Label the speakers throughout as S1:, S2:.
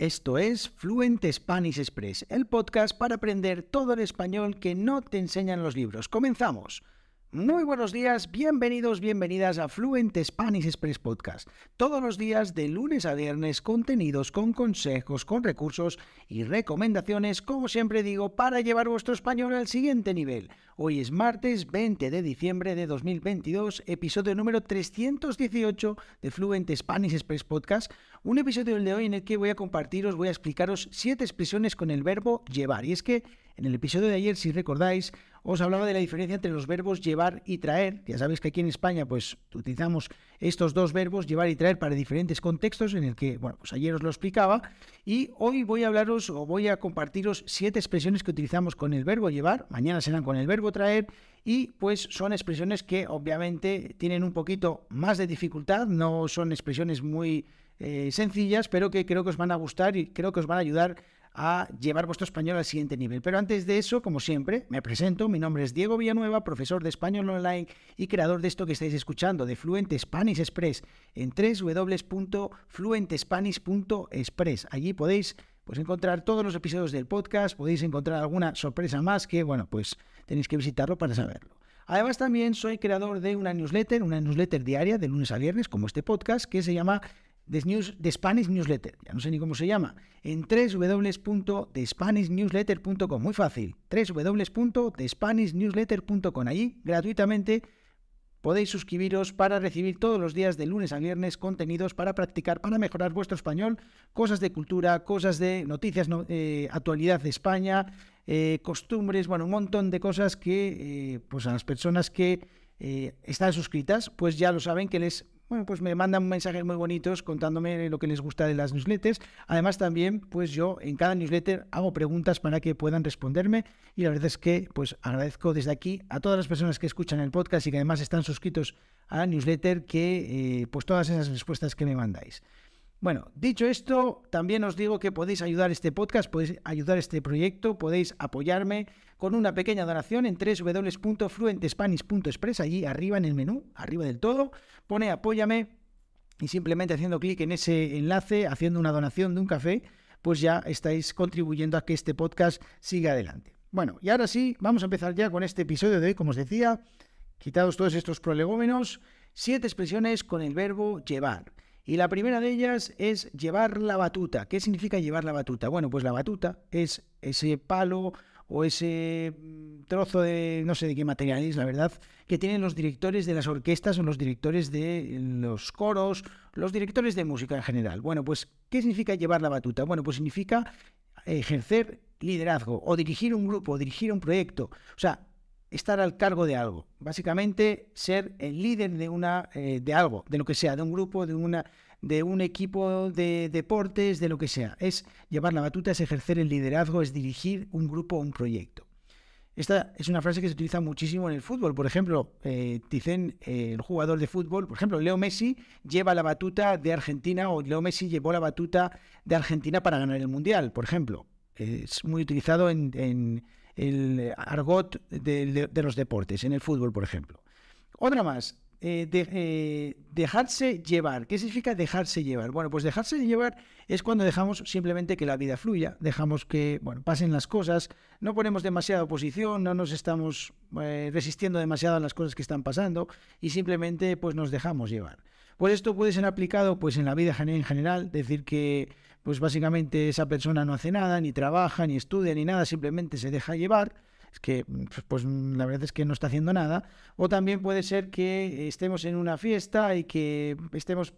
S1: Esto es Fluent Spanish Express, el podcast para aprender todo el español que no te enseñan los libros. Comenzamos. Muy buenos días, bienvenidos, bienvenidas a Fluent Spanish Express Podcast. Todos los días de lunes a viernes contenidos con consejos, con recursos y recomendaciones, como siempre digo, para llevar vuestro español al siguiente nivel. Hoy es martes 20 de diciembre de 2022, episodio número 318 de Fluent Spanish Express Podcast. Un episodio del de hoy en el que voy a compartiros, voy a explicaros siete expresiones con el verbo llevar. Y es que en el episodio de ayer, si recordáis, os hablaba de la diferencia entre los verbos llevar y traer. Ya sabéis que aquí en España pues utilizamos estos dos verbos, llevar y traer, para diferentes contextos en el que, bueno, pues ayer os lo explicaba. Y hoy voy a hablaros o voy a compartiros siete expresiones que utilizamos con el verbo llevar, mañana serán con el verbo traer y pues son expresiones que obviamente tienen un poquito más de dificultad, no son expresiones muy eh, sencillas, pero que creo que os van a gustar y creo que os van a ayudar a llevar vuestro español al siguiente nivel. Pero antes de eso, como siempre, me presento. Mi nombre es Diego Villanueva, profesor de español online y creador de esto que estáis escuchando, de Fluentespanis Spanish Express, en www.fluentespanish.express. Allí podéis pues, encontrar todos los episodios del podcast, podéis encontrar alguna sorpresa más que, bueno, pues tenéis que visitarlo para saberlo. Además también soy creador de una newsletter, una newsletter diaria de lunes a viernes, como este podcast, que se llama de, Spanish Newsletter, ya no sé ni cómo se llama, en www.thespanishnewsletter.com. Muy fácil, www.thespanishnewsletter.com. ahí, gratuitamente podéis suscribiros para recibir todos los días de lunes a viernes contenidos para practicar, para mejorar vuestro español, cosas de cultura, cosas de noticias, eh, actualidad de España, eh, costumbres, bueno, un montón de cosas que eh, pues a las personas que están suscritas, pues ya lo saben que les bueno, pues me mandan mensajes muy bonitos contándome lo que les gusta de las newsletters. Además también, pues yo en cada newsletter hago preguntas para que puedan responderme y la verdad es que pues agradezco desde aquí a todas las personas que escuchan el podcast y que además están suscritos a la newsletter que eh, pues todas esas respuestas que me mandáis. Bueno, dicho esto, también os digo que podéis ayudar este podcast, podéis ayudar este proyecto, podéis apoyarme con una pequeña donación en www.fluentespanish.express, allí arriba en el menú, arriba del todo, pone apóyame y simplemente haciendo clic en ese enlace, haciendo una donación de un café, pues ya estáis contribuyendo a que este podcast siga adelante. Bueno, y ahora sí, vamos a empezar ya con este episodio de hoy, como os decía, quitados todos estos prolegómenos, siete expresiones con el verbo llevar. Y la primera de ellas es llevar la batuta. ¿Qué significa llevar la batuta? Bueno, pues la batuta es ese palo o ese mm, trozo de no sé de qué material es, la verdad, que tienen los directores de las orquestas o los directores de mm, los coros, los directores de música en general. Bueno, pues, ¿qué significa llevar la batuta? Bueno, pues significa ejercer liderazgo o dirigir un grupo, dirigir un proyecto. O sea, estar al cargo de algo, básicamente ser el líder de, una, eh, de algo, de lo que sea, de un grupo, de, una, de un equipo de deportes, de lo que sea. Es llevar la batuta, es ejercer el liderazgo, es dirigir un grupo o un proyecto. Esta es una frase que se utiliza muchísimo en el fútbol. Por ejemplo, eh, dicen eh, el jugador de fútbol, por ejemplo, Leo Messi lleva la batuta de Argentina o Leo Messi llevó la batuta de Argentina para ganar el Mundial, por ejemplo. Es muy utilizado en el eh, argot de, los deportes, en el fútbol, por ejemplo. Otra más, eh, eh, dejarse llevar. ¿Qué significa dejarse llevar? Bueno, pues dejarse llevar es cuando dejamos simplemente que la vida fluya, dejamos que bueno, pasen las cosas, no ponemos demasiada oposición, no nos estamos resistiendo demasiado a las cosas que están pasando y simplemente pues nos dejamos llevar. Pues esto puede ser aplicado pues en la vida en general, decir que pues básicamente esa persona no hace nada, ni trabaja, ni estudia, ni nada, simplemente se deja llevar. Es que, pues, pues la verdad es que no está haciendo nada. O también puede ser que estemos en una fiesta y que estemos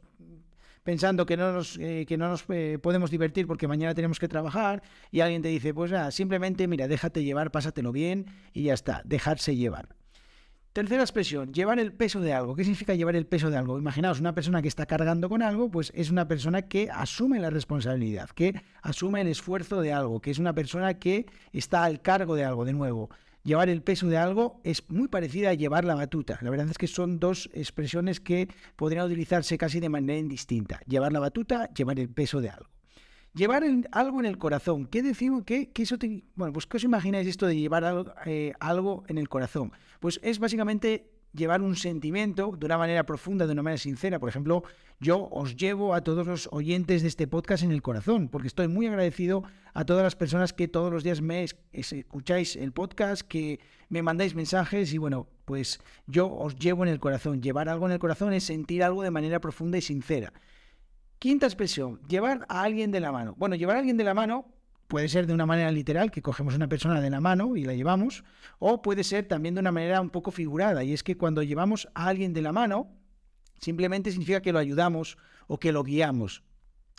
S1: pensando que no nos, eh, que no nos eh, podemos divertir porque mañana tenemos que trabajar y alguien te dice, pues nada, ah, simplemente mira, déjate llevar, pásatelo bien y ya está, dejarse llevar. Tercera expresión, llevar el peso de algo. ¿Qué significa llevar el peso de algo? Imaginaos, una persona que está cargando con algo, pues es una persona que asume la responsabilidad, que asume el esfuerzo de algo, que es una persona que está al cargo de algo, de nuevo. Llevar el peso de algo es muy parecida a llevar la batuta. La verdad es que son dos expresiones que podrían utilizarse casi de manera indistinta. Llevar la batuta, llevar el peso de algo. Llevar algo en el corazón. ¿Qué decimos? ¿Qué, qué eso bueno, pues ¿qué os imagináis esto de llevar algo, eh, algo en el corazón? Pues es básicamente llevar un sentimiento de una manera profunda, de una manera sincera. Por ejemplo, yo os llevo a todos los oyentes de este podcast en el corazón, porque estoy muy agradecido a todas las personas que todos los días me escucháis el podcast, que me mandáis mensajes y bueno, pues yo os llevo en el corazón. Llevar algo en el corazón es sentir algo de manera profunda y sincera. Quinta expresión, llevar a alguien de la mano. Bueno, llevar a alguien de la mano puede ser de una manera literal, que cogemos a una persona de la mano y la llevamos, o puede ser también de una manera un poco figurada, y es que cuando llevamos a alguien de la mano, simplemente significa que lo ayudamos o que lo guiamos.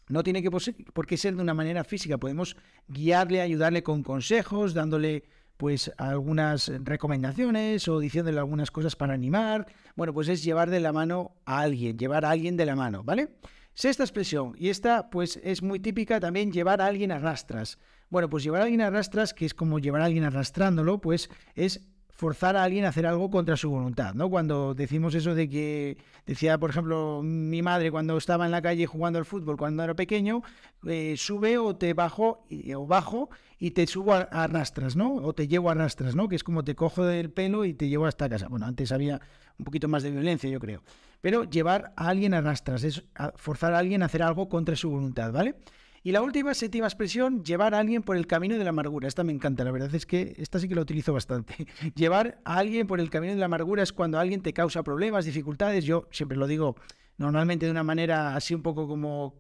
S1: No tiene que por qué ser de una manera física, podemos guiarle, ayudarle con consejos, dándole pues algunas recomendaciones o diciéndole algunas cosas para animar. Bueno, pues es llevar de la mano a alguien, llevar a alguien de la mano, ¿vale? Sexta expresión y esta pues es muy típica también llevar a alguien a rastras. Bueno, pues llevar a alguien a rastras, que es como llevar a alguien arrastrándolo, pues es forzar a alguien a hacer algo contra su voluntad, ¿no? Cuando decimos eso de que decía, por ejemplo, mi madre cuando estaba en la calle jugando al fútbol cuando era pequeño, eh, sube o te bajo o bajo y te subo a, arrastras, ¿no? O te llevo a rastras, ¿no? Que es como te cojo del pelo y te llevo hasta casa. Bueno, antes había un poquito más de violencia, yo creo. Pero llevar a alguien a rastras es forzar a alguien a hacer algo contra su voluntad, ¿vale? Y la última, séptima expresión, llevar a alguien por el camino de la amargura. Esta me encanta, la verdad es que esta sí que la utilizo bastante. llevar a alguien por el camino de la amargura es cuando alguien te causa problemas, dificultades. Yo siempre lo digo normalmente de una manera así un poco como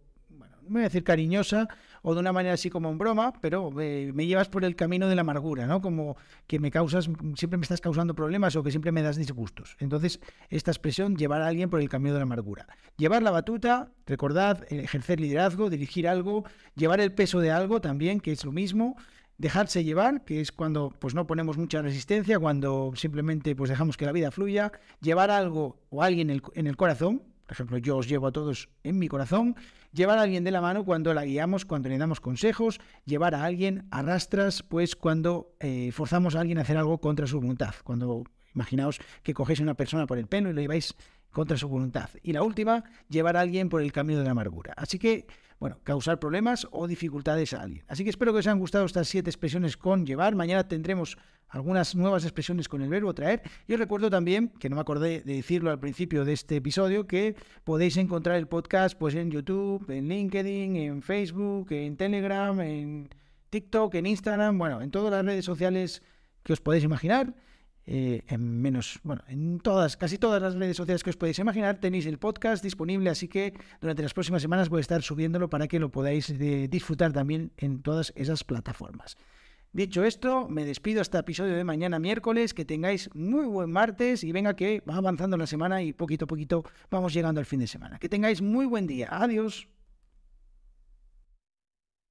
S1: ...me voy a decir cariñosa o de una manera así como en broma, pero eh, me, llevas por el camino de la amargura, ¿no? Como que me causas, siempre me estás causando problemas o que siempre me das disgustos. Entonces, esta expresión, llevar a alguien por el camino de la amargura. Llevar la batuta, recordad, eh, ejercer liderazgo, dirigir algo, llevar el peso de algo también, que es lo mismo dejarse llevar, que es cuando pues no ponemos mucha resistencia, cuando simplemente pues dejamos que la vida fluya, llevar algo o alguien en el corazón, por ejemplo, yo os llevo a todos en mi corazón, llevar a alguien de la mano cuando la guiamos, cuando le damos consejos, llevar a alguien a rastras, pues cuando eh, forzamos a alguien a hacer algo contra su voluntad, cuando Imaginaos que cogéis a una persona por el pelo y lo lleváis contra su voluntad. Y la última, llevar a alguien por el camino de la amargura. Así que, bueno, causar problemas o dificultades a alguien. Así que espero que os hayan gustado estas siete expresiones con llevar. Mañana tendremos algunas nuevas expresiones con el verbo traer. Y os recuerdo también, que no me acordé de decirlo al principio de este episodio, que podéis encontrar el podcast pues, en YouTube, en LinkedIn, en Facebook, en Telegram, en TikTok, en Instagram, bueno, en todas las redes sociales que os podéis imaginar. Eh, en menos, bueno, en todas, casi todas las redes sociales que os podéis imaginar tenéis el podcast disponible, así que durante las próximas semanas voy a estar subiéndolo para que lo podáis eh, disfrutar también en todas esas plataformas. Dicho esto, me despido hasta episodio de mañana miércoles, que tengáis muy buen martes y venga que va avanzando la semana y poquito a poquito vamos llegando al fin de semana. Que tengáis muy buen día, adiós.